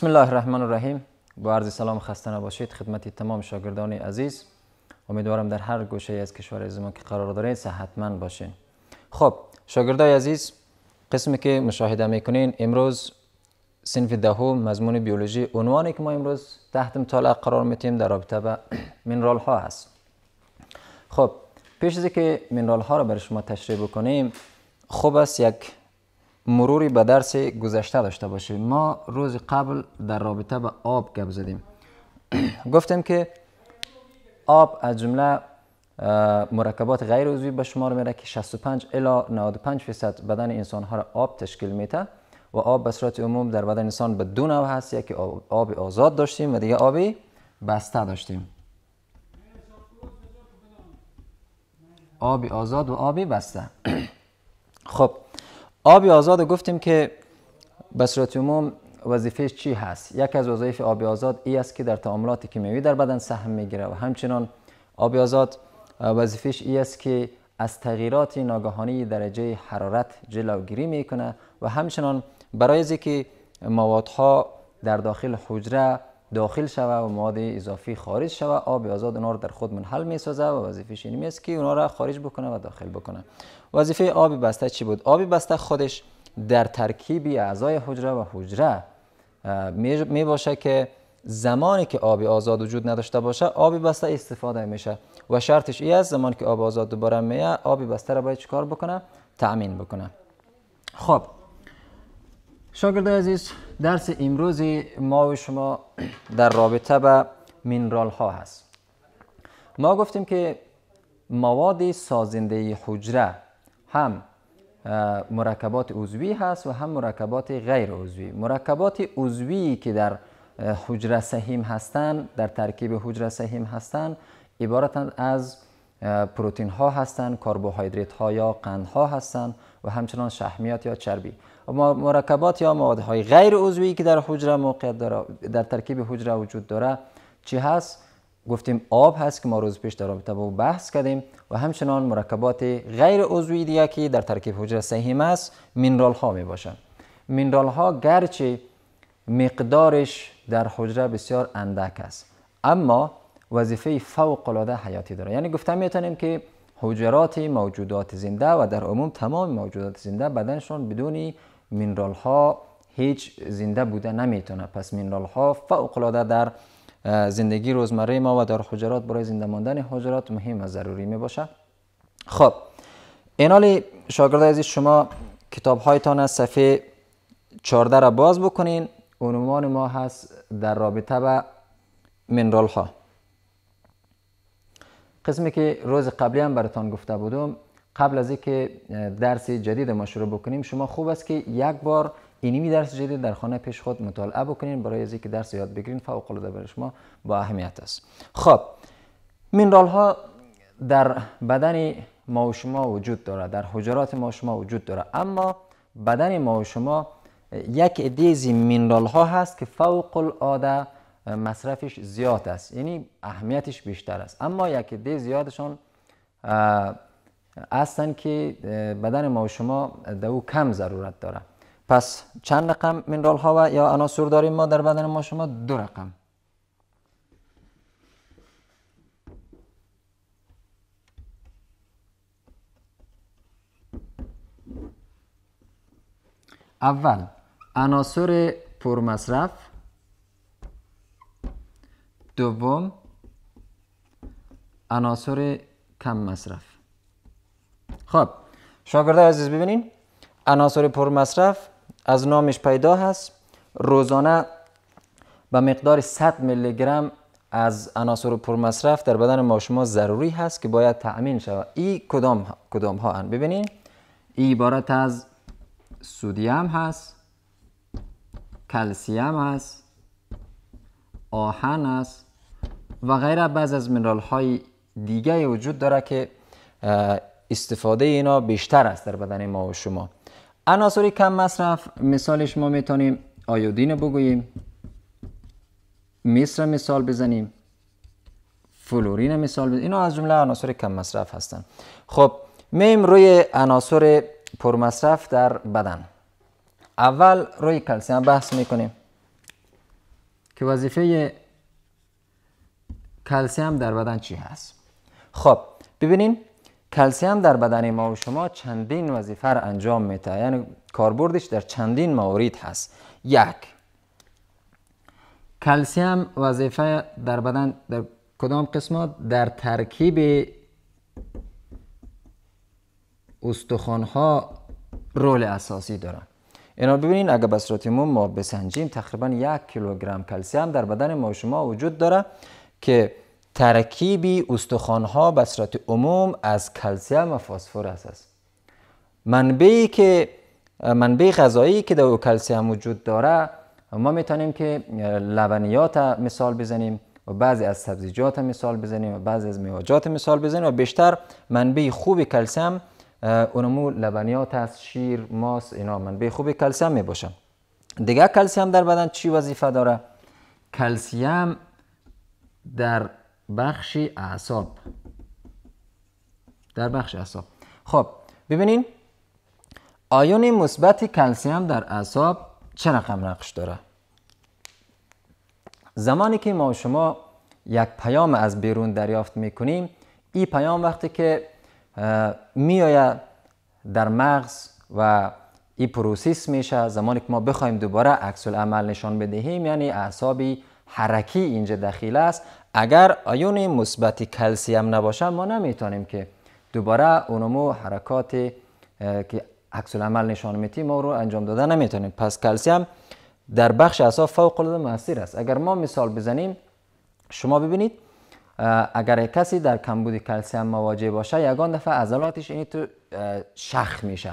بسم الله الرحمن الرحیم با عرض سلام خسته نباشید خدمت تمام شاگردان عزیز امیدوارم در هر گوشه از کشور زمان که قرار دارین صحتمند باشین خب شاگردای عزیز قسمی که مشاهده میکنین امروز سنف دهو مضمون بیولوژی عنوانی که ما امروز تحت مطالعه قرار میتیم در رابطه با منرال ها هست خب پیش از که منرال ها را برای شما تشریح بکنیم خوب است یک مروری به درس گذشته داشته باشیم ما روز قبل در رابطه به آب گپ زدیم گفتیم که آب از جمله مرکبات غیر عضوی به شمار میره که 65 الا 95 فیصد بدن انسان ها را آب تشکیل میده و آب به صورت عموم در بدن انسان به دو نوع هست یکی آب آزاد داشتیم و دیگه آبی بسته داشتیم آبی آزاد و آبی بسته آبی آزاد گفتیم که به صورت عموم وظیفه چی هست یک از وظایف آبی آزاد ای است که در تعاملات کیمیایی در بدن سهم میگیره و همچنان آبی آزاد وظیفش ای است که از تغییرات ناگهانی درجه حرارت جلوگیری میکنه و همچنان برای از که موادها در داخل حجره داخل شوه و مواد اضافی خارج شوه آب آزاد اونا رو در خود منحل می سازه و وظیفه این است که اونها را خارج بکنه و داخل بکنه وظیفه آب بسته چی بود آب بسته خودش در ترکیب اعضای حجره و حجره می باشه که زمانی که آب آزاد وجود نداشته باشه آب بسته استفاده میشه و شرطش این است زمانی که آب آزاد دوباره میه آب بسته را باید چکار بکنه تأمین بکنه خب شاگرد عزیز درس امروز ما و شما در رابطه به مینرال ها هست ما گفتیم که مواد سازنده حجره هم مرکبات عضوی هست و هم مرکبات غیر عضوی مرکبات عضوی که در حجره سهیم هستند در ترکیب حجره سهیم هستند عبارتند از پروتین ها هستند کربوهیدرات ها یا قند ها هستند و همچنان شحمیات یا چربی مرکبات یا های غیر عضوی که در حجره در ترکیب حجره وجود داره چی هست گفتیم آب هست که ما روز پیش در رابطه با بحث کردیم و همچنان مرکبات غیر عضوی دیگه که در ترکیب حجره سهیم است مینرال ها می باشن مینرال ها گرچه مقدارش در حجره بسیار اندک است اما وظیفه فوق العاده حیاتی داره یعنی گفتم میتونیم که حجرات موجودات زنده و در عموم تمام موجودات زنده بدنشون بدون مینرال ها هیچ زنده بوده نمیتونه پس مینرال ها فوق العاده در زندگی روزمره ما و در حجرات برای زنده ماندن حجرات مهم و ضروری می باشه خب اینال شاگرد عزیز شما کتاب هایتان از صفحه 14 را باز بکنین عنوان ما هست در رابطه به منرال ها قسمی که روز قبلی هم براتان گفته بودم قبل از اینکه درس جدید ما شروع بکنیم شما خوب است که یک بار اینمی درس جدید در خانه پیش خود مطالعه بکنین برای از اینکه درس یاد بگیرین فوق العاده برای شما با اهمیت است خب مینرال ها در بدن ما و شما وجود داره در حجرات ما و شما وجود داره اما بدن ما و شما یک دیزی مینرال ها هست که فوق العاده مصرفش زیاد است یعنی اهمیتش بیشتر است اما یک دیز زیادشان هستند که بدن ما و شما در او کم ضرورت داره پس چند رقم منرال ها و یا عناصر داریم ما در بدن ما شما دو رقم اول عناصر پرمصرف دوم عناصر کم مصرف خب شاگرده عزیز ببینین عناصر پرمصرف از نامش پیدا هست روزانه به مقدار 100 میلی گرم از عناصر پرمصرف در بدن ما شما ضروری هست که باید تأمین شود ای کدام کدام ها هن ببینین ای عبارت از سودیم هست کلسیم هست آهن است و غیره بعض از منرال های دیگه وجود داره که استفاده اینا بیشتر است در بدن ما و شما عناصر کم مصرف مثالش ما میتونیم آیودین بگوییم میسر مثال بزنیم فلورین مثال بزنیم اینا از جمله عناصر کم مصرف هستن خب میم روی عناصر پرمصرف در بدن اول روی کلسیم بحث میکنیم که وظیفه کلسیم در بدن چی هست خب ببینین کلسیم در بدن ما و شما چندین وظیفه را انجام میده یعنی کاربردش در چندین موارد هست یک کلسیم وظیفه در بدن در کدام قسمت در ترکیب استخوان ها رول اساسی دارن اینا ببینین اگه به صورت ما بسنجیم تقریبا یک کیلوگرم کلسیم در بدن ما و شما وجود داره که ترکیبی استخوانها به صورت عموم از کلسیم و فسفر است منبعی که منبع غذایی که در کلسیم وجود داره ما میتونیم که لبنیات مثال بزنیم و بعضی از سبزیجات مثال بزنیم و بعضی از میواجات مثال بزنیم و بیشتر منبع خوب کلسیم اونمو لبنیات است شیر ماس اینا منبع خوب کلسیم می باشن دیگه کلسیم در بدن چی وظیفه داره کلسیم در بخش اعصاب در بخش اعصاب خب ببینین آیون مثبت کلسیم در اعصاب چه رقم نقش داره زمانی که ما شما یک پیام از بیرون دریافت میکنیم این پیام وقتی که میآید در مغز و این پروسیس میشه زمانی که ما بخوایم دوباره عکس عمل نشان بدهیم یعنی اعصابی حرکی اینجا دخیل است اگر آیون مثبت کلسیم نباشه ما نمیتونیم که دوباره اونمو حرکات که عکس العمل نشان میتی ما رو انجام داده نمیتونیم پس کلسیم در بخش اعصاب فوق العاده است اگر ما مثال بزنیم شما ببینید اگر کسی در کمبود کلسیم مواجه باشه یگان دفعه عضلاتش این تو شخ میشه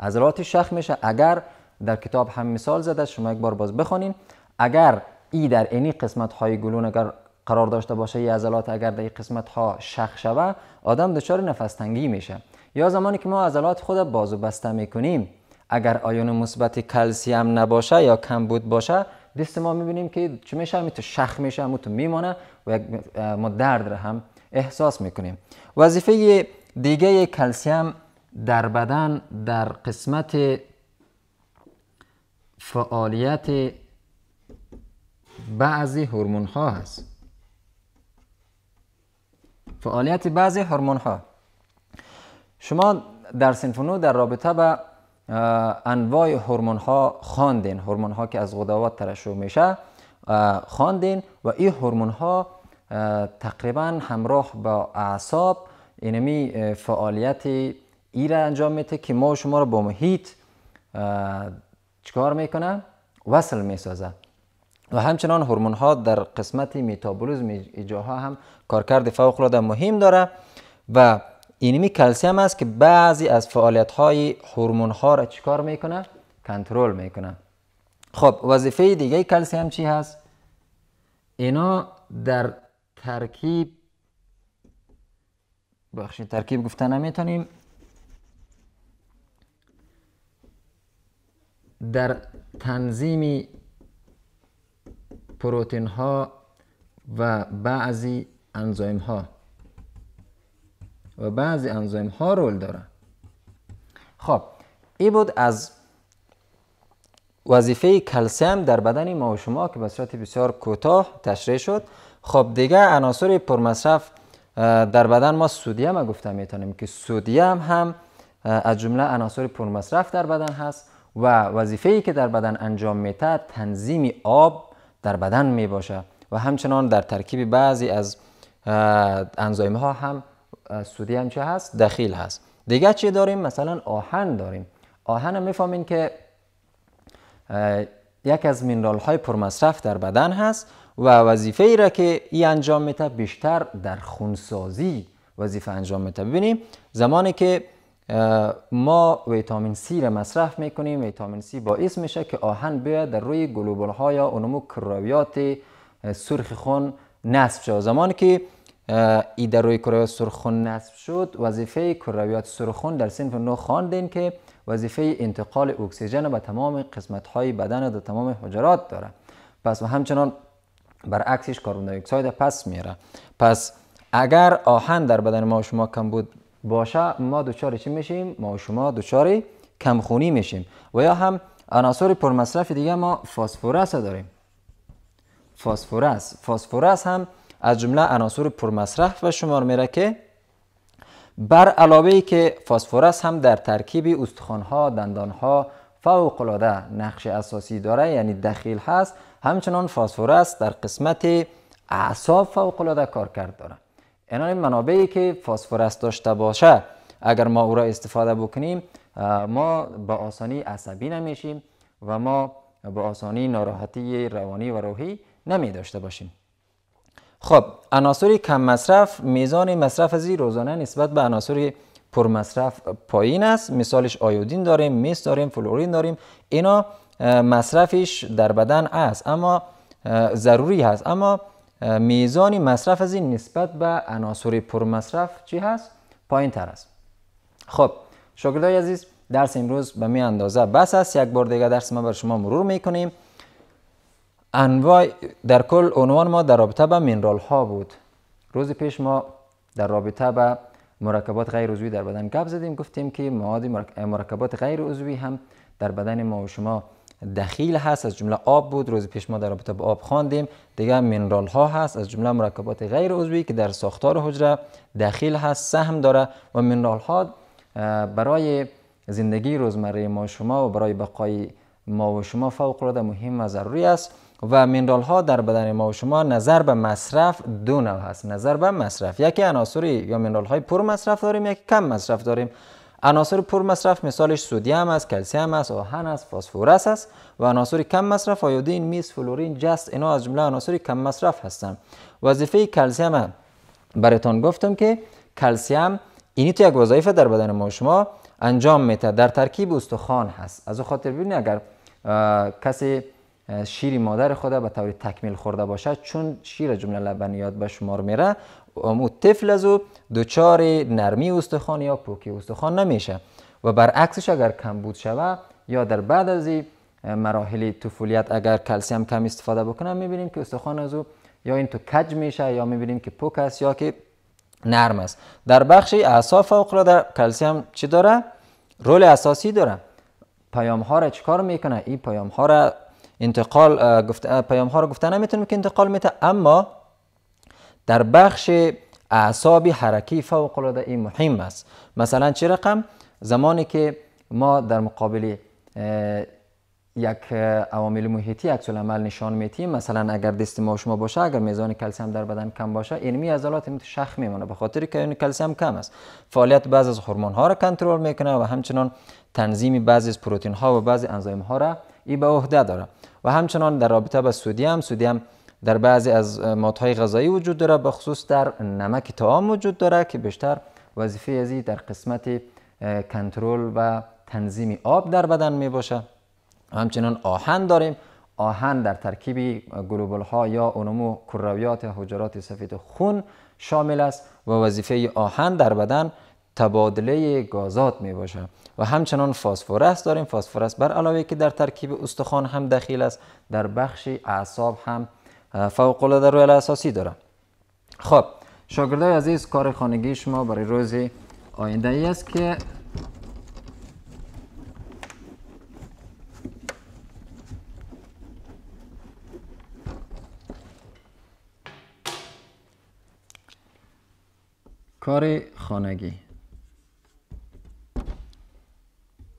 عضلاتش شخ میشه اگر در کتاب هم مثال زده شما یک بار باز بخونین اگر ای در اینی قسمت های گلون اگر قرار داشته باشه یه عضلات اگر در قسمت ها شخ شوه آدم دچار نفس تنگی میشه یا زمانی که ما عضلات خود بازو بسته میکنیم اگر آیون مثبت کلسیم نباشه یا کم بود باشه دست ما میبینیم که چه میشه می شخ میشه می میمانه و ما درد را هم احساس میکنیم وظیفه دیگه کلسیم در بدن در قسمت فعالیت بعضی هورمون ها هست فعالیت بعضی هورمون ها شما در سنفونو در رابطه به انواع هورمون ها خواندین هورمون ها که از غدوات ترشح میشه خواندین و این هورمون ها تقریبا همراه با اعصاب اینمی فعالیت ای را انجام میده که ما شما را با محیط چکار میکنه وصل میسازه و همچنان هورمون ها در قسمت میتابولیسم جاها هم کارکرد فوق العاده مهم داره و اینمی کلسیم است که بعضی از فعالیت های هورمون ها را چیکار میکنه کنترل میکنه خب وظیفه دیگه کلسیم چی هست اینا در ترکیب بخشی ترکیب گفته نمیتونیم در تنظیمی پروتین ها و بعضی انزایم ها و بعضی انزایم ها رول دارن خب این بود از وظیفه کلسیم در بدن ما و شما که به صورت بسیار کوتاه تشریح شد خب دیگه عناصر پرمصرف در بدن ما سودیم گفتم میتونیم که سودیم هم از جمله عناصر پرمصرف در بدن هست و وظیفه‌ای که در بدن انجام میده تنظیم آب در بدن می باشه و همچنان در ترکیب بعضی از انزایم ها هم هم چه هست؟ دخیل هست دیگه چی داریم؟ مثلا آهن داریم آهن میفهمین که یک از منرال های پرمصرف در بدن هست و وظیفه ای را که ای انجام میده بیشتر در خونسازی وظیفه انجام میده ببینیم زمانی که ما ویتامین سی را مصرف میکنیم ویتامین سی باعث میشه که آهن بیاد در روی گلوبول ها یا اونمو کرویات سرخ خون نصب شد زمانی که ای در روی کرویات سرخ خون نصب شد وظیفه کرویات سرخ خون در سنف نو خواندین که وظیفه انتقال اکسیژن به تمام قسمت های بدن و تمام حجرات داره پس و همچنان برعکسش کربن دی پس میره پس اگر آهن در بدن ما شما کم بود باشه ما دوچاری چی میشیم ما و شما دچار کمخونی میشیم و یا هم عناصر پرمصرف دیگه ما فاسفورس داریم فاسفورس فاسفورس هم از جمله عناصر پرمصرف و شمار میره که بر علاوه ای که فاسفورس هم در ترکیب استخوان ها دندان ها فوق العاده نقش اساسی داره یعنی دخیل هست همچنان فاسفورس در قسمت اعصاب فوق العاده کار کرد داره انان منابعی که است داشته باشه اگر ما او را استفاده بکنیم ما به آسانی عصبی نمیشیم و ما به آسانی ناراحتی روانی و روحی نمی داشته باشیم خب عناصر کم مصرف میزان مصرف از روزانه نسبت به عناصر پرمصرف پایین است مثالش آیودین داریم میس داریم فلورین داریم اینا مصرفش در بدن است اما ضروری هست اما میزان مصرف از این نسبت به عناصر پرمصرف چی هست پایین تر است خب شاگردای عزیز درس امروز به می اندازه بس است یک بار دیگه درس ما بر شما مرور می کنیم انواع در کل عنوان ما در رابطه به مینرال ها بود روز پیش ما در رابطه به مرکبات غیر عضوی در بدن گپ زدیم گفتیم که مواد مرکبات غیر عضوی هم در بدن ما و شما دخیل هست از جمله آب بود روز پیش ما در رابطه با آب خواندیم دیگه مینرال ها هست از جمله مرکبات غیر عضوی که در ساختار حجره دخیل هست سهم داره و مینرال ها برای زندگی روزمره ما شما و برای بقای ما و شما فوق العاده مهم و ضروری است و مینرال ها در بدن ما و شما نظر به مصرف دو نوع هست نظر به مصرف یکی عناصری یا مینرال های پر مصرف داریم یکی کم مصرف داریم عناصر پر مصرف مثالش سودیم است کلسیم است آهن است فسفر است و عناصر کم مصرف آیودین میس، فلورین جست اینا از جمله عناصر کم مصرف هستند وظیفه کلسیم براتان گفتم که کلسیم اینی تو یک وظایف در بدن ما شما انجام میده در ترکیب استخوان هست از خاطر ببینید اگر کسی شیر مادر خدا به طور تکمیل خورده باشد چون شیر جمله لبنیات به شمار میره امو طفل از او دوچار نرمی استخوان یا پوکی استخوان نمیشه و برعکسش اگر کم بود شوه یا در بعد از مراحل طفولیت اگر کلسیم کم استفاده بکنم میبینیم که استخوان از او یا این تو کج میشه یا میبینیم که پوک است یا که نرم است در بخش اعصاب فوق در کلسیم چی داره رول اساسی داره پیام ها را چکار میکنه این پیام ها را انتقال گفت پیام ها رو گفته نمیتونیم که انتقال میده اما در بخش اعصاب حرکی فوق العاده این مهم است مثلا چه رقم زمانی که ما در مقابل یک عوامل محیطی عکس عمل نشان میتیم مثلا اگر دست ما شما باشه اگر میزان کلسیم در بدن کم باشه علمی عضلات شخ میمونه به خاطر که این کلسیم کم است فعالیت بعض از هورمون ها را کنترل میکنه و همچنان تنظیم بعضی از پروتین ها و بعضی انزایم ها را ای به عهده داره و همچنان در رابطه با سودی هم در بعضی از های غذایی وجود داره به خصوص در نمک طعام وجود داره که بیشتر وظیفه ازی در قسمت کنترل و تنظیم آب در بدن می باشه همچنان آهن داریم آهن در ترکیب گلوبول ها یا اونمو کرویات حجرات سفید خون شامل است و وظیفه آهن در بدن تبادله گازات می باشه و همچنان فاسفورس داریم فاسفورس بر علاوه که در ترکیب استخوان هم دخیل است در بخش اعصاب هم فوق العاده اساسی داره خب شاگردای عزیز کار خانگی شما برای روز آینده ای است که کار خانگی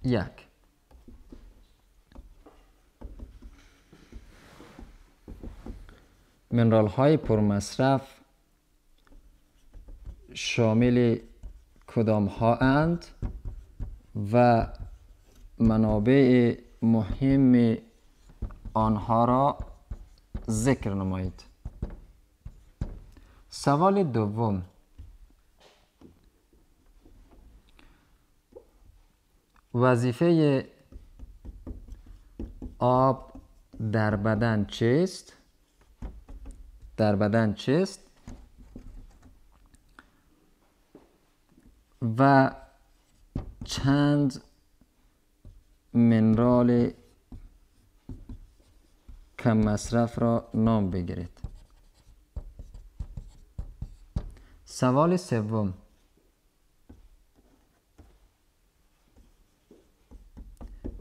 یک منرال های پرمصرف شامل کدام ها اند و منابع مهم آنها را ذکر نمایید سوال دوم وظیفه آب در بدن چیست در بدن چیست و چند منرال کم مصرف را نام بگیرید سوال سوم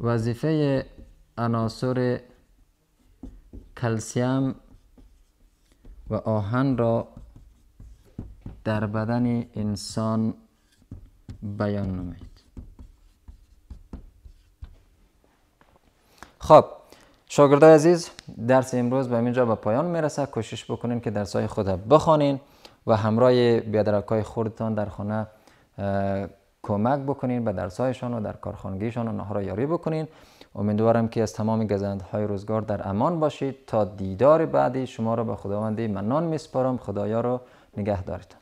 وظیفه عناصر کلسیم و آهن را در بدن انسان بیان نمید خب شاگردای عزیز درس امروز به اینجا به پایان میرسه کوشش بکنین که درسای خود بخوانین و همراه بیادرک های خوردتان در خانه کمک بکنین به درسهایشان و در کارخانگیشان و را یاری بکنین امیدوارم که از تمام گزندهای روزگار در امان باشید تا دیدار بعدی شما را به خداوند منان میسپارم خدایا را نگه دارید